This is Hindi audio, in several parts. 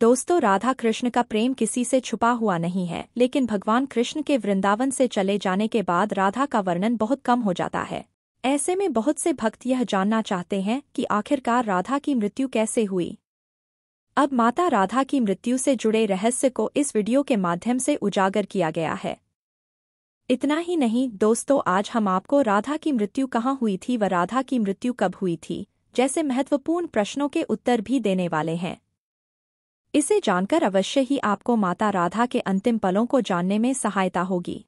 दोस्तों राधा कृष्ण का प्रेम किसी से छुपा हुआ नहीं है लेकिन भगवान कृष्ण के वृंदावन से चले जाने के बाद राधा का वर्णन बहुत कम हो जाता है ऐसे में बहुत से भक्त यह जानना चाहते हैं कि आखिरकार राधा की मृत्यु कैसे हुई अब माता राधा की मृत्यु से जुड़े रहस्य को इस वीडियो के माध्यम से उजागर किया गया है इतना ही नहीं दोस्तों आज हम आपको राधा की मृत्यु कहाँ हुई थी व राधा की मृत्यु कब हुई थी जैसे महत्वपूर्ण प्रश्नों के उत्तर भी देने वाले हैं इसे जानकर अवश्य ही आपको माता राधा के अंतिम पलों को जानने में सहायता होगी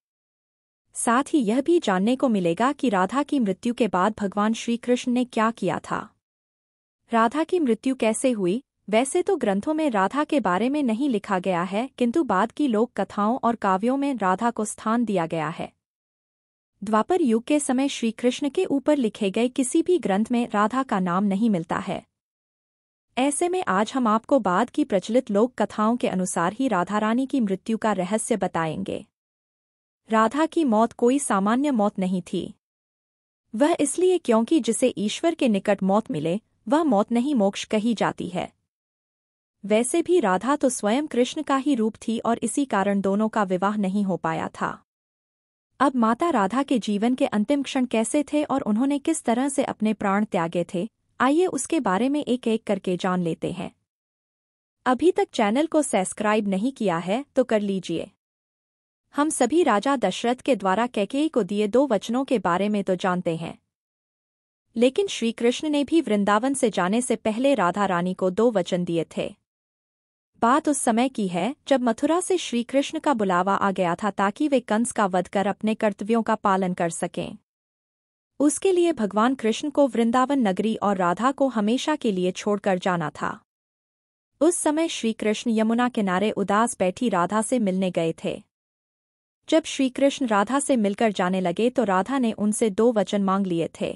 साथ ही यह भी जानने को मिलेगा कि राधा की मृत्यु के बाद भगवान श्रीकृष्ण ने क्या किया था राधा की मृत्यु कैसे हुई वैसे तो ग्रंथों में राधा के बारे में नहीं लिखा गया है किंतु बाद की लोक कथाओं और काव्यों में राधा को स्थान दिया गया है द्वापर युग के समय श्रीकृष्ण के ऊपर लिखे गए किसी भी ग्रंथ में राधा का नाम नहीं मिलता है ऐसे में आज हम आपको बाद की प्रचलित लोक कथाओं के अनुसार ही राधा रानी की मृत्यु का रहस्य बताएंगे राधा की मौत कोई सामान्य मौत नहीं थी वह इसलिए क्योंकि जिसे ईश्वर के निकट मौत मिले वह मौत नहीं मोक्ष कही जाती है वैसे भी राधा तो स्वयं कृष्ण का ही रूप थी और इसी कारण दोनों का विवाह नहीं हो पाया था अब माता राधा के जीवन के अंतिम क्षण कैसे थे और उन्होंने किस तरह से अपने प्राण त्यागे थे आइए उसके बारे में एक एक करके जान लेते हैं अभी तक चैनल को सब्सक्राइब नहीं किया है तो कर लीजिए हम सभी राजा दशरथ के द्वारा कैकेयी को दिए दो वचनों के बारे में तो जानते हैं लेकिन श्रीकृष्ण ने भी वृंदावन से जाने से पहले राधा रानी को दो वचन दिए थे बात उस समय की है जब मथुरा से श्रीकृष्ण का बुलावा आ गया था ताकि वे कंस का वध कर अपने कर्तव्यों का पालन कर सकें उसके लिए भगवान कृष्ण को वृंदावन नगरी और राधा को हमेशा के लिए छोड़कर जाना था उस समय श्रीकृष्ण यमुना किनारे उदास बैठी राधा से मिलने गए थे जब श्रीकृष्ण राधा से मिलकर जाने लगे तो राधा ने उनसे दो वचन मांग लिए थे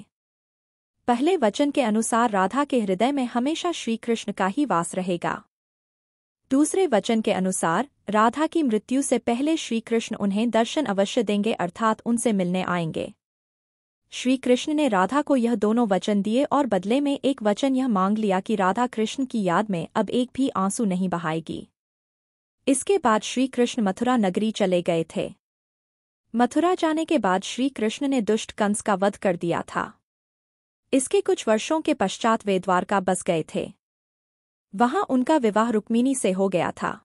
पहले वचन के अनुसार राधा के हृदय में हमेशा श्रीकृष्ण का ही वास रहेगा दूसरे वचन के अनुसार राधा की मृत्यु से पहले श्रीकृष्ण उन्हें दर्शन अवश्य देंगे अर्थात उनसे मिलने आएंगे श्री कृष्ण ने राधा को यह दोनों वचन दिए और बदले में एक वचन यह मांग लिया कि राधा कृष्ण की याद में अब एक भी आंसू नहीं बहाएगी इसके बाद श्री कृष्ण मथुरा नगरी चले गए थे मथुरा जाने के बाद श्री कृष्ण ने दुष्ट कंस का वध कर दिया था इसके कुछ वर्षों के पश्चात वे द्वारका बस गए थे वहां उनका विवाह रुक्मिणी से हो गया था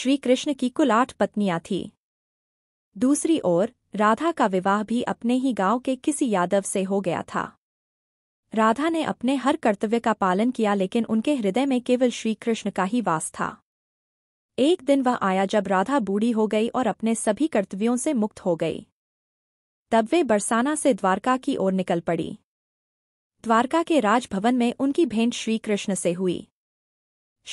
श्री कृष्ण की कुल आठ पत्नियां थीं दूसरी ओर राधा का विवाह भी अपने ही गांव के किसी यादव से हो गया था राधा ने अपने हर कर्तव्य का पालन किया लेकिन उनके हृदय में केवल श्रीकृष्ण का ही वास था एक दिन वह आया जब राधा बूढ़ी हो गई और अपने सभी कर्तव्यों से मुक्त हो गई तब वे बरसाना से द्वारका की ओर निकल पड़ी द्वारका के राजभवन में उनकी भेंट श्रीकृष्ण से हुई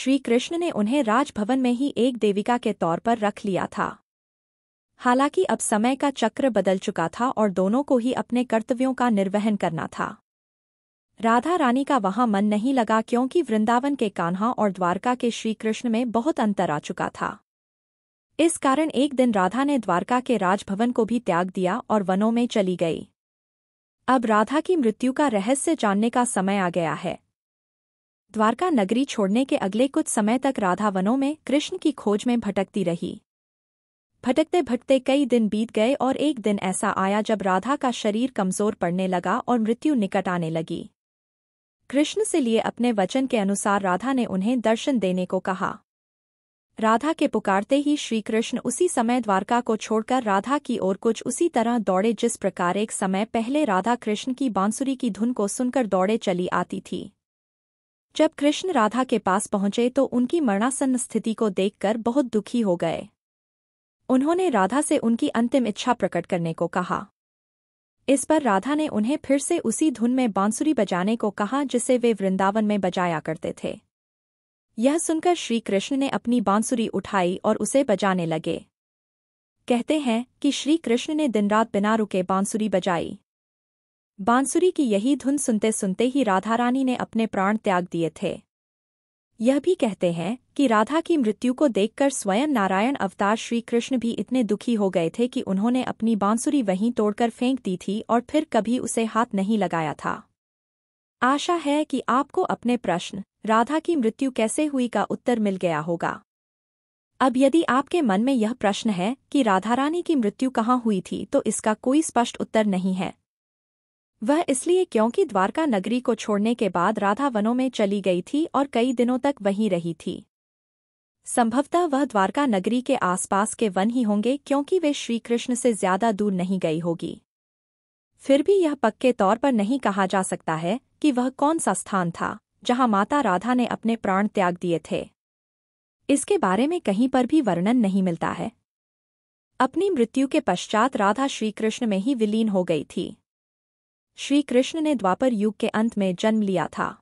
श्रीकृष्ण ने उन्हें राजभवन में ही एक देविका के तौर पर रख लिया था हालांकि अब समय का चक्र बदल चुका था और दोनों को ही अपने कर्तव्यों का निर्वहन करना था राधा रानी का वहां मन नहीं लगा क्योंकि वृंदावन के कान्हा और द्वारका के श्रीकृष्ण में बहुत अंतर आ चुका था इस कारण एक दिन राधा ने द्वारका के राजभवन को भी त्याग दिया और वनों में चली गई अब राधा की मृत्यु का रहस्य जानने का समय आ गया है द्वारका नगरी छोड़ने के अगले कुछ समय तक राधा वनों में कृष्ण की खोज में भटकती रही भटकते भटकते कई दिन बीत गए और एक दिन ऐसा आया जब राधा का शरीर कमजोर पड़ने लगा और मृत्यु निकट आने लगी कृष्ण से लिए अपने वचन के अनुसार राधा ने उन्हें दर्शन देने को कहा राधा के पुकारते ही श्रीकृष्ण उसी समय द्वारका को छोड़कर राधा की ओर कुछ उसी तरह दौड़े जिस प्रकार एक समय पहले राधा कृष्ण की बांसुरी की धुन को सुनकर दौड़े चली आती थी जब कृष्ण राधा के पास पहुंचे तो उनकी मरणासन्न स्थिति को देखकर बहुत दुखी हो गए उन्होंने राधा से उनकी अंतिम इच्छा प्रकट करने को कहा इस पर राधा ने उन्हें फिर से उसी धुन में बांसुरी बजाने को कहा जिसे वे वृंदावन में बजाया करते थे यह सुनकर श्री कृष्ण ने अपनी बांसुरी उठाई और उसे बजाने लगे कहते हैं कि श्री कृष्ण ने दिन रात बिना रुके बांसुरी बजाई बांसुरी की यही धुन सुनते सुनते ही राधा रानी ने अपने प्राण त्याग दिए थे यह भी कहते हैं कि राधा की मृत्यु को देखकर स्वयं नारायण अवतार श्री कृष्ण भी इतने दुखी हो गए थे कि उन्होंने अपनी बांसुरी वहीं तोड़कर फेंक दी थी और फिर कभी उसे हाथ नहीं लगाया था आशा है कि आपको अपने प्रश्न राधा की मृत्यु कैसे हुई का उत्तर मिल गया होगा अब यदि आपके मन में यह प्रश्न है कि राधारानी की मृत्यु कहाँ हुई थी तो इसका कोई स्पष्ट उत्तर नहीं है वह इसलिए क्योंकि द्वारका नगरी को छोड़ने के बाद राधा वनों में चली गई थी और कई दिनों तक वहीं रही थी संभवतः वह द्वारका नगरी के आसपास के वन ही होंगे क्योंकि वे श्रीकृष्ण से ज्यादा दूर नहीं गई होगी फिर भी यह पक्के तौर पर नहीं कहा जा सकता है कि वह कौन सा स्थान था जहां माता राधा ने अपने प्राण त्याग दिए थे इसके बारे में कहीं पर भी वर्णन नहीं मिलता है अपनी मृत्यु के पश्चात राधा श्रीकृष्ण में ही विलीन हो गई थी श्री कृष्ण ने द्वापर युग के अंत में जन्म लिया था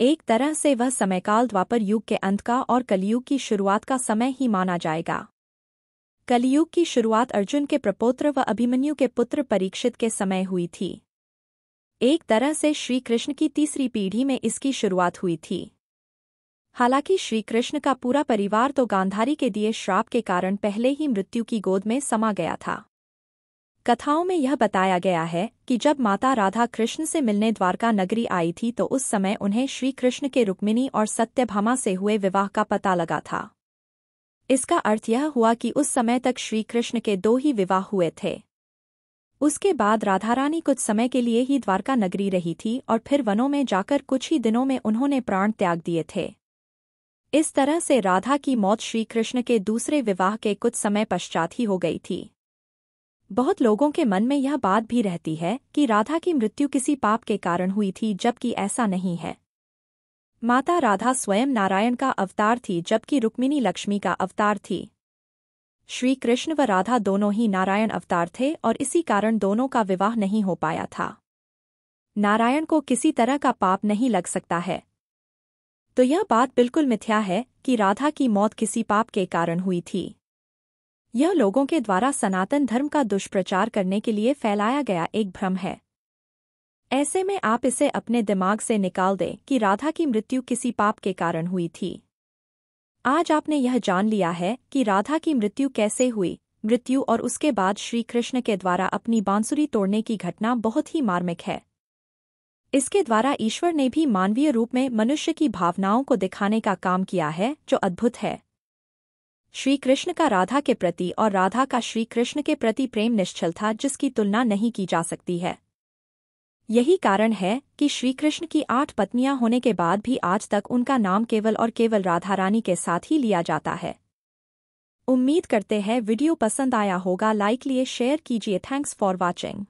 एक तरह से वह समयकाल द्वापर युग के अंत का और कलयुग की शुरुआत का समय ही माना जाएगा कलयुग की शुरुआत अर्जुन के प्रपोत्र व अभिमन्यु के पुत्र परीक्षित के समय हुई थी एक तरह से श्रीकृष्ण की तीसरी पीढ़ी में इसकी शुरुआत हुई थी हालांकि श्रीकृष्ण का पूरा परिवार तो गांधारी के दिए श्राप के कारण पहले ही मृत्यु की गोद में समा गया था कथाओं में यह बताया गया है कि जब माता राधा कृष्ण से मिलने द्वारका नगरी आई थी तो उस समय उन्हें श्री कृष्ण के रुक्मिणी और सत्यभामा से हुए विवाह का पता लगा था इसका अर्थ यह हुआ कि उस समय तक श्री कृष्ण के दो ही विवाह हुए थे उसके बाद राधारानी कुछ समय के लिए ही द्वारका नगरी रही थी और फिर वनों में जाकर कुछ ही दिनों में उन्होंने प्राण त्याग दिए थे इस तरह से राधा की मौत श्रीकृष्ण के दूसरे विवाह के कुछ समय पश्चात ही हो गई थी बहुत लोगों के मन में यह बात भी रहती है कि राधा की मृत्यु किसी पाप के कारण हुई थी जबकि ऐसा नहीं है माता राधा स्वयं नारायण का अवतार थी जबकि रुक्मिणी लक्ष्मी का अवतार थी श्री कृष्ण व राधा दोनों ही नारायण अवतार थे और इसी कारण दोनों का विवाह नहीं हो पाया था नारायण को किसी तरह का पाप नहीं लग सकता है तो यह बात बिल्कुल मिथ्या है कि राधा की मौत किसी पाप के कारण हुई थी यह लोगों के द्वारा सनातन धर्म का दुष्प्रचार करने के लिए फैलाया गया एक भ्रम है ऐसे में आप इसे अपने दिमाग से निकाल दें कि राधा की मृत्यु किसी पाप के कारण हुई थी आज आपने यह जान लिया है कि राधा की मृत्यु कैसे हुई मृत्यु और उसके बाद श्री कृष्ण के द्वारा अपनी बांसुरी तोड़ने की घटना बहुत ही मार्मिक है इसके द्वारा ईश्वर ने भी मानवीय रूप में मनुष्य की भावनाओं को दिखाने का काम किया है जो अद्भुत है श्री कृष्ण का राधा के प्रति और राधा का श्री कृष्ण के प्रति प्रेम निश्चल था जिसकी तुलना नहीं की जा सकती है यही कारण है कि श्रीकृष्ण की आठ पत्नियां होने के बाद भी आज तक उनका नाम केवल और केवल राधा रानी के साथ ही लिया जाता है उम्मीद करते हैं वीडियो पसंद आया होगा लाइक लिए शेयर कीजिए थैंक्स फॉर वॉचिंग